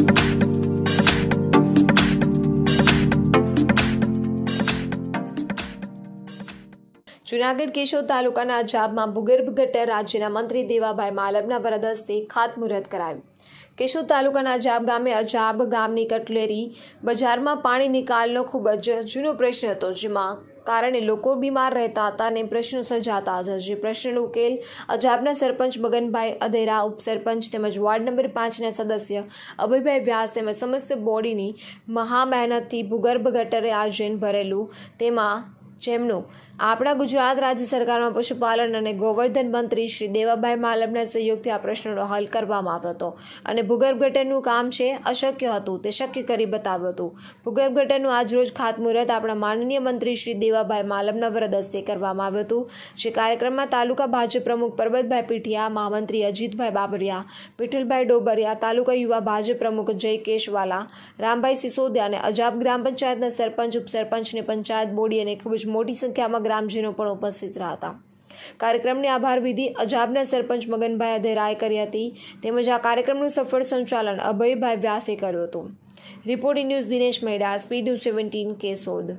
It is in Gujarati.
જૂનાગઢ કેશોદ તાલુકાના જાબમાં ભૂગર્ભ ગટર રાજ્યના મંત્રી દેવાભાઈ માલમના વરદ હસ્તે ખાતમુહૂર્ત કરાયું કેશોદ તાલુકાના જાબ ગામે અજાબ ગામની કટલેરી બજારમાં પાણી નિકાલનો ખૂબ જ જૂનો પ્રશ્ન હતો જેમાં કારણે લોકો બીમાર રહેતા હતા અને પ્રશ્નો સર્જાતા હતા જે પ્રશ્નનો ઉકેલ અજાબના સરપંચ મગનભાઈ અધેરા ઉપસરપંચ તેમજ વોર્ડ નંબર પાંચના સદસ્ય અભયભાઈ વ્યાસ તેમજ સમસ્ત બોડીની મહા મહેનતથી ભૂગર્ભ ગટરે આયોજન ભરેલું તેમાં જેમનું આપણા ગુજરાત રાજ્ય સરકારમાં પશુપાલન અને ગોવર્ધન મંત્રી શ્રી દેવાભાઈ માલમના સહયોગથી આ પ્રશ્નનો હલ કરવામાં આવ્યો હતો અને ભૂગર્ભ ગટરનું કામ છે અશક્ય હતું તે શક્ય કરી બતાવ્યું હતું ભૂગર્ભ ગટરનું આજરોજ ખાતમુહૂર્ત આપણા માનનીય મંત્રી શ્રી દેવાભાઈ માલમના વરદ હસ્તે કરવામાં આવ્યું હતું જે કાર્યક્રમમાં તાલુકા ભાજપ પ્રમુખ પરબતભાઈ પીઠિયા મહામંત્રી અજીતભાઈ બાબરિયા વિઠ્ઠલભાઈ ડોબરિયા તાલુકા યુવા ભાજપ પ્રમુખ જય કેશવાલા રામભાઈ સિસોદિયા અને અજાબ ગ્રામ પંચાયતના સરપંચ ઉપસરપંચને પંચાયત બોડી અને ખૂબ જ મોટી સંખ્યામાં રામજીનો પણ ઉપસ્થિત રહ્યા હતા કાર્યક્રમની આભાર વિધિ અજાબના સરપંચ મગનભાઈ અધેરાએ કરી હતી તેમજ આ કાર્યક્રમનું સફળ સંચાલન અભયભાઈ વ્યાસે કર્યું હતું reporting news Dinesh Maida speed news seventeen કેસોદ